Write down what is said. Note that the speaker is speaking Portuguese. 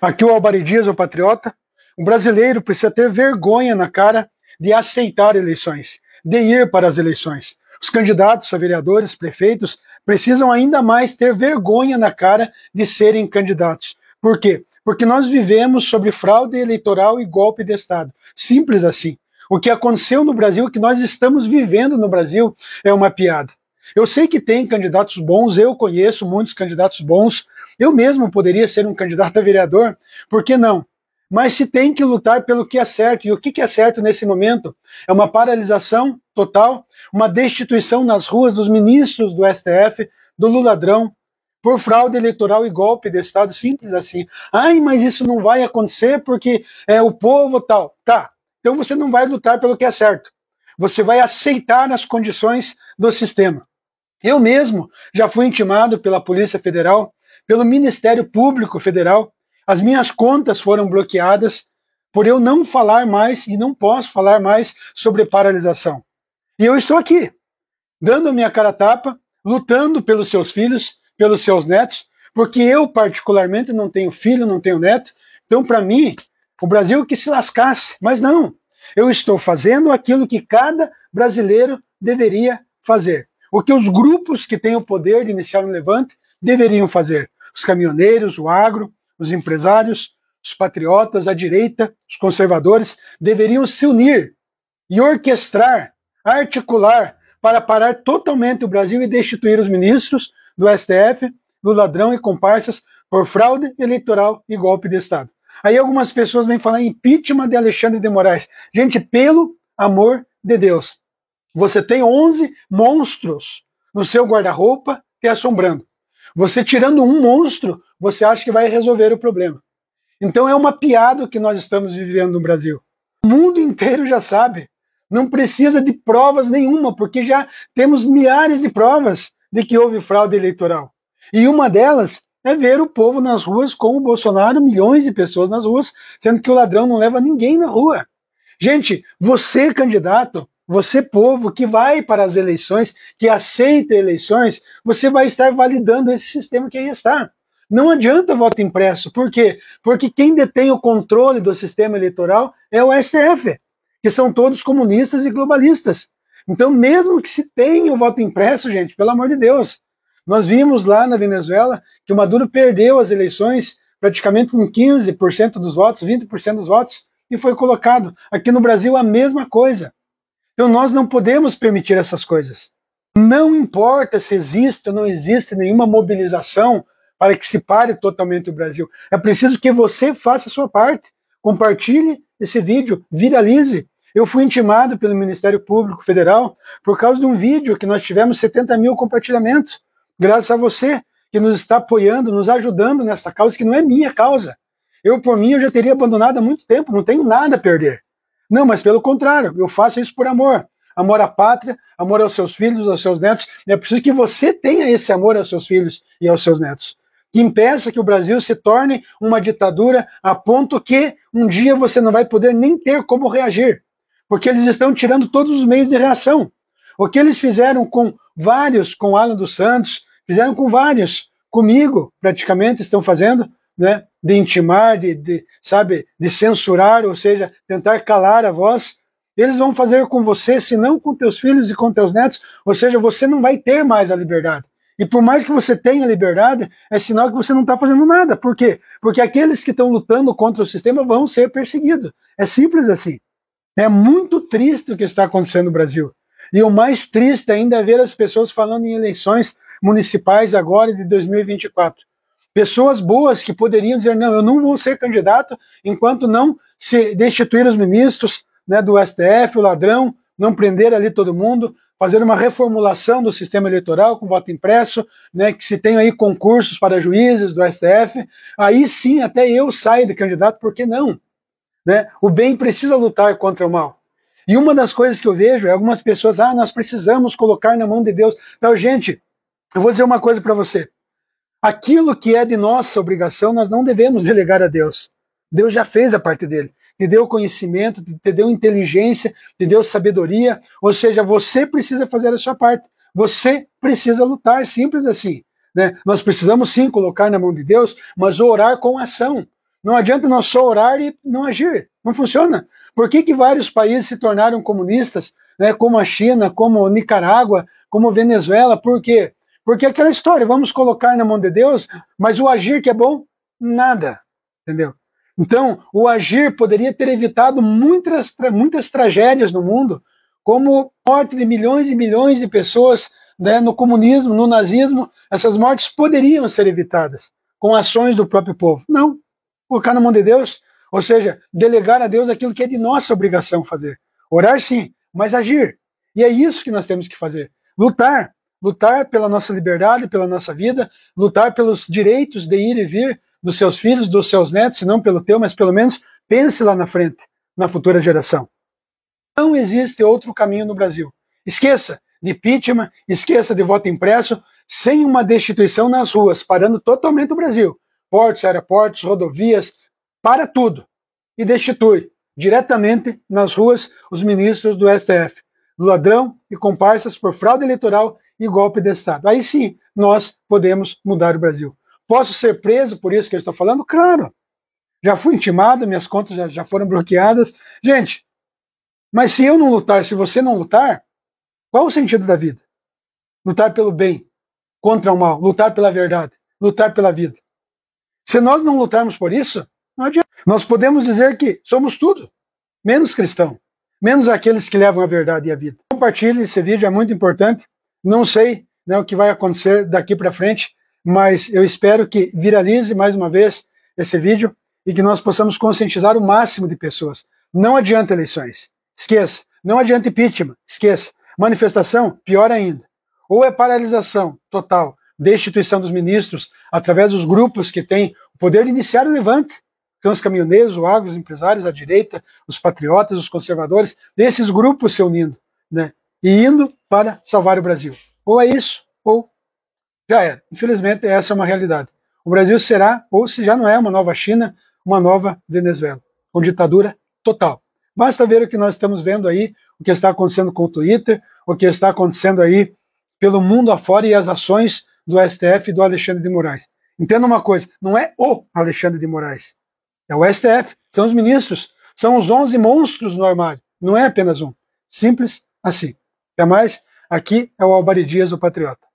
Aqui o Dias o patriota. O brasileiro precisa ter vergonha na cara de aceitar eleições, de ir para as eleições. Os candidatos a vereadores, prefeitos, precisam ainda mais ter vergonha na cara de serem candidatos. Por quê? Porque nós vivemos sobre fraude eleitoral e golpe de Estado. Simples assim. O que aconteceu no Brasil, o que nós estamos vivendo no Brasil, é uma piada. Eu sei que tem candidatos bons, eu conheço muitos candidatos bons, eu mesmo poderia ser um candidato a vereador, por que não? Mas se tem que lutar pelo que é certo. E o que é certo nesse momento é uma paralisação total, uma destituição nas ruas dos ministros do STF, do Luladrão, por fraude eleitoral e golpe de Estado, simples assim. Ai, mas isso não vai acontecer porque é o povo tal. Tá, então você não vai lutar pelo que é certo. Você vai aceitar as condições do sistema. Eu mesmo já fui intimado pela Polícia Federal pelo Ministério Público Federal. As minhas contas foram bloqueadas por eu não falar mais e não posso falar mais sobre paralisação. E eu estou aqui, dando a minha cara tapa, lutando pelos seus filhos, pelos seus netos, porque eu, particularmente, não tenho filho, não tenho neto. Então, para mim, o Brasil que se lascasse. Mas não, eu estou fazendo aquilo que cada brasileiro deveria fazer. O que os grupos que têm o poder de iniciar um levante deveriam fazer os caminhoneiros, o agro, os empresários, os patriotas, a direita, os conservadores, deveriam se unir e orquestrar, articular, para parar totalmente o Brasil e destituir os ministros do STF, do ladrão e comparsas por fraude eleitoral e golpe de Estado. Aí algumas pessoas vêm falar impeachment de Alexandre de Moraes. Gente, pelo amor de Deus, você tem 11 monstros no seu guarda-roupa te assombrando. Você tirando um monstro, você acha que vai resolver o problema. Então é uma piada que nós estamos vivendo no Brasil. O mundo inteiro já sabe. Não precisa de provas nenhuma, porque já temos milhares de provas de que houve fraude eleitoral. E uma delas é ver o povo nas ruas com o Bolsonaro, milhões de pessoas nas ruas, sendo que o ladrão não leva ninguém na rua. Gente, você, candidato, você, povo que vai para as eleições, que aceita eleições, você vai estar validando esse sistema que aí está. Não adianta voto impresso. Por quê? Porque quem detém o controle do sistema eleitoral é o STF, que são todos comunistas e globalistas. Então, mesmo que se tenha o voto impresso, gente, pelo amor de Deus. Nós vimos lá na Venezuela que o Maduro perdeu as eleições praticamente com 15% dos votos, 20% dos votos, e foi colocado. Aqui no Brasil, a mesma coisa. Então nós não podemos permitir essas coisas. Não importa se existe ou não existe nenhuma mobilização para que se pare totalmente o Brasil. É preciso que você faça a sua parte. Compartilhe esse vídeo, viralize. Eu fui intimado pelo Ministério Público Federal por causa de um vídeo que nós tivemos 70 mil compartilhamentos. Graças a você que nos está apoiando, nos ajudando nessa causa, que não é minha causa. Eu, por mim, eu já teria abandonado há muito tempo, não tenho nada a perder. Não, mas pelo contrário, eu faço isso por amor. Amor à pátria, amor aos seus filhos, aos seus netos. É preciso que você tenha esse amor aos seus filhos e aos seus netos. Que impeça que o Brasil se torne uma ditadura a ponto que um dia você não vai poder nem ter como reagir. Porque eles estão tirando todos os meios de reação. O que eles fizeram com vários, com Alan dos Santos, fizeram com vários, comigo praticamente estão fazendo, né? de intimar, de, de, sabe, de censurar, ou seja, tentar calar a voz, eles vão fazer com você, se não com teus filhos e com teus netos, ou seja, você não vai ter mais a liberdade. E por mais que você tenha liberdade, é sinal que você não está fazendo nada. Por quê? Porque aqueles que estão lutando contra o sistema vão ser perseguidos. É simples assim. É muito triste o que está acontecendo no Brasil. E o mais triste ainda é ver as pessoas falando em eleições municipais agora de 2024 pessoas boas que poderiam dizer: não, eu não vou ser candidato enquanto não se destituir os ministros né, do STF, o ladrão, não prender ali todo mundo, fazer uma reformulação do sistema eleitoral com voto impresso, né, que se tenha aí concursos para juízes do STF, aí sim até eu saio de candidato, por que não? Né? O bem precisa lutar contra o mal. E uma das coisas que eu vejo é algumas pessoas, ah, nós precisamos colocar na mão de Deus. Então, gente, eu vou dizer uma coisa para você. Aquilo que é de nossa obrigação, nós não devemos delegar a Deus. Deus já fez a parte dele. Te deu conhecimento, te deu inteligência, te deu sabedoria. Ou seja, você precisa fazer a sua parte. Você precisa lutar, simples assim. Né? Nós precisamos sim colocar na mão de Deus, mas orar com ação. Não adianta nós só orar e não agir. Não funciona. Por que, que vários países se tornaram comunistas, né, como a China, como Nicarágua, como Venezuela? Por quê? Porque é aquela história, vamos colocar na mão de Deus, mas o agir que é bom, nada. Entendeu? Então, o agir poderia ter evitado muitas, muitas tragédias no mundo, como morte de milhões e milhões de pessoas né, no comunismo, no nazismo. Essas mortes poderiam ser evitadas com ações do próprio povo. Não. Colocar na mão de Deus, ou seja, delegar a Deus aquilo que é de nossa obrigação fazer. Orar sim, mas agir. E é isso que nós temos que fazer. Lutar lutar pela nossa liberdade, pela nossa vida, lutar pelos direitos de ir e vir dos seus filhos, dos seus netos, se não pelo teu, mas pelo menos pense lá na frente, na futura geração. Não existe outro caminho no Brasil. Esqueça de impeachment, esqueça de voto impresso, sem uma destituição nas ruas, parando totalmente o Brasil. Portos, aeroportos, rodovias, para tudo. E destitui diretamente nas ruas os ministros do STF, ladrão e comparsas por fraude eleitoral e golpe de Estado. Aí sim, nós podemos mudar o Brasil. Posso ser preso por isso que eu estou falando? Claro. Já fui intimado, minhas contas já, já foram bloqueadas. Gente, mas se eu não lutar, se você não lutar, qual o sentido da vida? Lutar pelo bem, contra o mal, lutar pela verdade, lutar pela vida. Se nós não lutarmos por isso, não adianta. Nós podemos dizer que somos tudo, menos cristão, menos aqueles que levam a verdade e a vida. Compartilhe esse vídeo, é muito importante. Não sei né, o que vai acontecer daqui para frente, mas eu espero que viralize mais uma vez esse vídeo e que nós possamos conscientizar o máximo de pessoas. Não adianta eleições, esqueça. Não adianta impeachment, esqueça. Manifestação, pior ainda. Ou é paralisação total, destituição dos ministros, através dos grupos que têm o poder de iniciar o levante. São os caminhoneiros, o agro, os empresários, a direita, os patriotas, os conservadores, esses grupos se unindo. Né? e indo para salvar o Brasil. Ou é isso, ou já era. É. Infelizmente, essa é uma realidade. O Brasil será, ou se já não é, uma nova China, uma nova Venezuela, com ditadura total. Basta ver o que nós estamos vendo aí, o que está acontecendo com o Twitter, o que está acontecendo aí pelo mundo afora e as ações do STF e do Alexandre de Moraes. Entenda uma coisa, não é o Alexandre de Moraes, é o STF, são os ministros, são os 11 monstros no armário, não é apenas um. Simples assim. Até mais. Aqui é o Albari Dias, o Patriota.